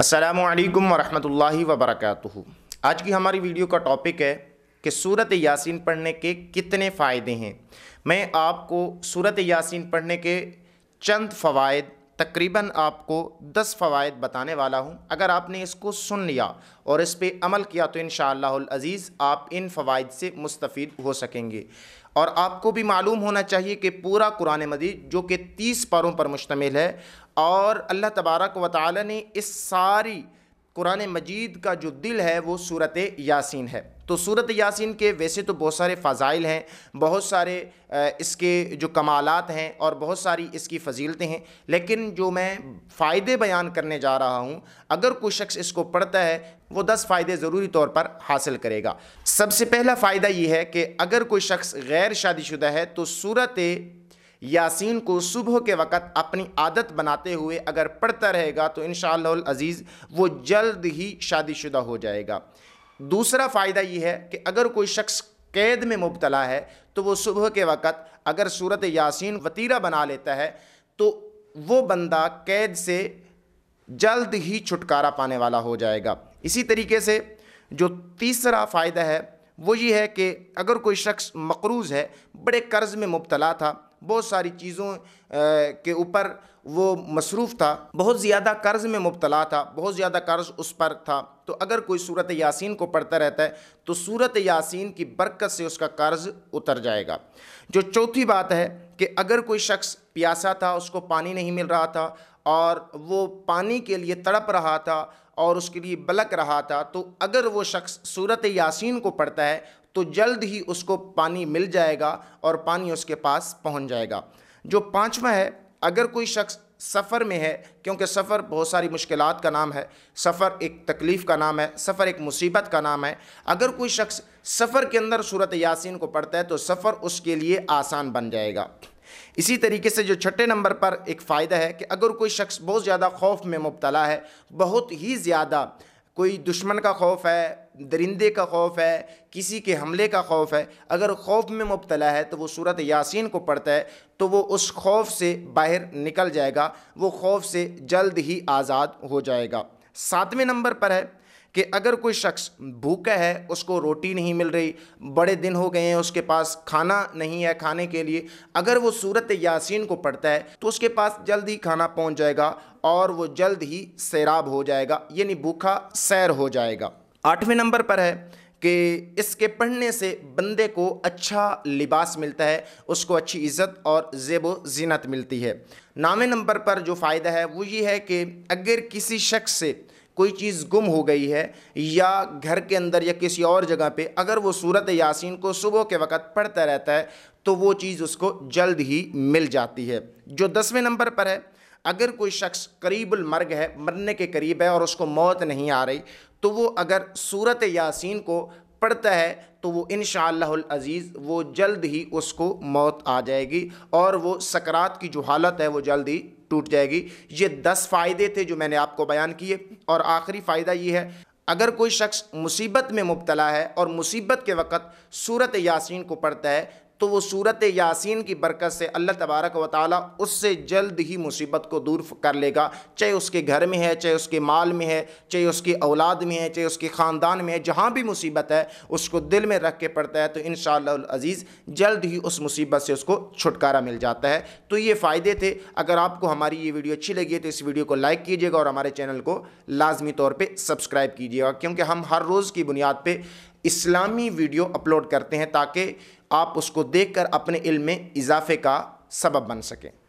असलकम वरम् वर्क आज की हमारी वीडियो का टॉपिक है कि सूरत यासीन पढ़ने के कितने फ़ायदे हैं मैं आपको सूरत यासीन पढ़ने के चंद फ़वाद तकरीबन आपको 10 फ़वाद बताने वाला हूं अगर आपने इसको सुन लिया और इस पर अमल किया तो इन अज़ीज़ आप इन फ़वाद से मुस्तफ़ हो सकेंगे और आपको भी मालूम होना चाहिए कि पूरा कुरान मजीद जो कि तीस पारों पर मुश्तमिल है और अल्लाह तबारक व ताली ने इस सारी कुरान मजीद का जो दिल है वो सूरत यासीन है तो सूरत यासीन के वैसे तो बहुत सारे फ़ाइल हैं बहुत सारे इसके जो कमालत हैं और बहुत सारी इसकी फजीलतें हैं लेकिन जो मैं फ़ायदे बयान करने जा रहा हूँ अगर कोई शख्स इसको पढ़ता है वो दस फ़ायदे ज़रूरी तौर पर हासिल करेगा सबसे पहला फ़ायदा ये है कि अगर कोई शख्स गैर शादीशुदा है तो सूरत यासीन को सुबह के वक़्त अपनी आदत बनाते हुए अगर पढ़ता रहेगा तो इन अज़ीज़ वो जल्द ही शादीशुदा हो जाएगा दूसरा फ़ायदा ये है कि अगर कोई शख्स कैद में मुबतला है तो वो सुबह के वक़्त अगर सूरत यासीन वतीरा बना लेता है तो वो बंदा कैद से जल्द ही छुटकारा पाने वाला हो जाएगा इसी तरीके से जो तीसरा फ़ायदा है वो ये है कि अगर कोई शख्स मकरूज़ है बड़े कर्ज़ में मुबतला था बहुत सारी चीज़ों के ऊपर वो मसरूफ़ था बहुत ज़्यादा कर्ज़ में मुबतला था बहुत ज़्यादा कर्ज़ उस पर था तो अगर कोई सूरत यासीन को पढ़ता रहता है तो सूरत यासीन की बरकत से उसका कर्ज़ उतर जाएगा जो चौथी बात है कि अगर कोई शख्स प्यासा था उसको पानी नहीं मिल रहा था और वो पानी के लिए तड़प रहा था और उसके लिए बलक रहा था तो अगर वो शख्स सूरत यासीन को पढ़ता है तो जल्द ही उसको पानी मिल जाएगा और पानी उसके पास पहुंच जाएगा जो पांचवा है अगर कोई शख्स सफ़र में है क्योंकि सफ़र बहुत सारी मुश्किल का नाम है सफ़र एक तकलीफ़ का नाम है सफ़र एक मुसीबत का नाम है अगर कोई शख्स सफ़र के अंदर सूरत यासीन को पढ़ता है तो सफ़र उसके लिए आसान बन जाएगा इसी तरीके से जो छठे नंबर पर एक फ़ायदा है कि अगर कोई शख्स बहुत ज़्यादा खौफ में मुबतला है बहुत ही ज़्यादा कोई दुश्मन का खौफ है दरिंदे का खौफ है किसी के हमले का खौफ है अगर खौफ में मुबतला है तो वो सूरत यासीन को पढ़ता है तो वो उस खौफ से बाहर निकल जाएगा वो खौफ से जल्द ही आज़ाद हो जाएगा सातवें नंबर पर है कि अगर कोई शख्स भूखा है उसको रोटी नहीं मिल रही बड़े दिन हो गए हैं उसके पास खाना नहीं है खाने के लिए अगर वो सूरत यासीन को पढ़ता है तो उसके पास जल्द ही खाना पहुंच जाएगा और वो जल्द ही सैराब हो जाएगा यानी भूखा सैर हो जाएगा आठवें नंबर पर है कि इसके पढ़ने से बंदे को अच्छा लिबास मिलता है उसको अच्छी इज़्ज़त और जेब जीनत मिलती है नामे नंबर पर जो फ़ायदा है वो ये है कि अगर किसी शख्स से कोई चीज़ गुम हो गई है या घर के अंदर या किसी और जगह पे अगर वो सूरत यासीन को सुबह के वक़्त पढ़ता रहता है तो वो चीज़ उसको जल्द ही मिल जाती है जो दसवें नंबर पर है अगर कोई शख्स करीबुल मर्ग है मरने के करीब है और उसको मौत नहीं आ रही तो वो अगर सूरत यासीन को पढ़ता है तो वो इन अज़ीज़ वो जल्द ही उसको मौत आ जाएगी और वो सकरात की जो हालत है वो जल्द ही टूट जाएगी ये दस फ़ायदे थे जो मैंने आपको बयान किए और आखिरी फ़ायदा ये है अगर कोई शख्स मुसीबत में मुबतला है और मुसीबत के वक़्त सूरत यासीन को पढ़ता है तो वो सूरत यासीन की बरकत से अल्लाह तबारक व ताली उससे जल्द ही मुसीबत को दूर कर लेगा चाहे उसके घर में है चाहे उसके माल में है चाहे उसकी औलाद में है चाहे उसके ख़ानदान में है जहाँ भी मुसीबत है उसको दिल में रख के पड़ता है तो इन शज़ीज़ जल्द ही उस मुसीबत से उसको छुटकारा मिल जाता है तो ये फ़ायदे थे अगर आपको हमारी ये वीडियो अच्छी लगी है तो इस वीडियो को लाइक कीजिएगा और हमारे चैनल को लाजमी तौर पर सब्सक्राइब कीजिएगा क्योंकि हम हर रोज़ की बुनियाद पर इस्लामी वीडियो अपलोड करते हैं ताकि आप उसको देखकर अपने इल्म में इजाफे का सबब बन सकें